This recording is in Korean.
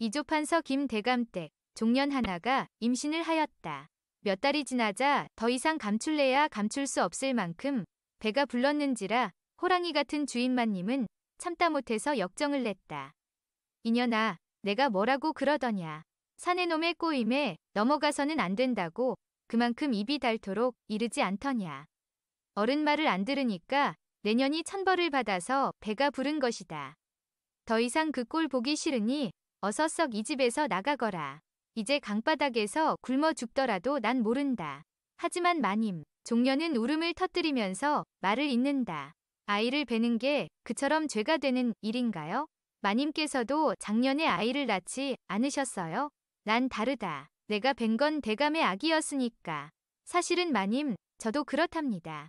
이조판서 김대감댁 종년 하나가 임신을 하였다. 몇 달이 지나자 더 이상 감출래야 감출 수 없을 만큼 배가 불렀는지라 호랑이 같은 주인만님은 참다 못해서 역정을 냈다. 이년아 내가 뭐라고 그러더냐. 사내놈의 꼬임에 넘어가서는 안 된다고 그만큼 입이 닳도록 이르지 않더냐. 어른 말을 안 들으니까 내년이 천벌을 받아서 배가 부른 것이다. 더 이상 그 꼴 보기 싫으니 어서 썩 이 집에서 나가거라. 이제 강바닥에서 굶어 죽더라도 난 모른다. 하지만 마님, 종려는 울음을 터뜨리면서 말을 잇는다. 아이를 베는 게 그처럼 죄가 되는 일인가요? 마님께서도 작년에 아이를 낳지 않으셨어요? 난 다르다. 내가 뵌건 대감의 아기였으니까. 사실은 마님, 저도 그렇답니다.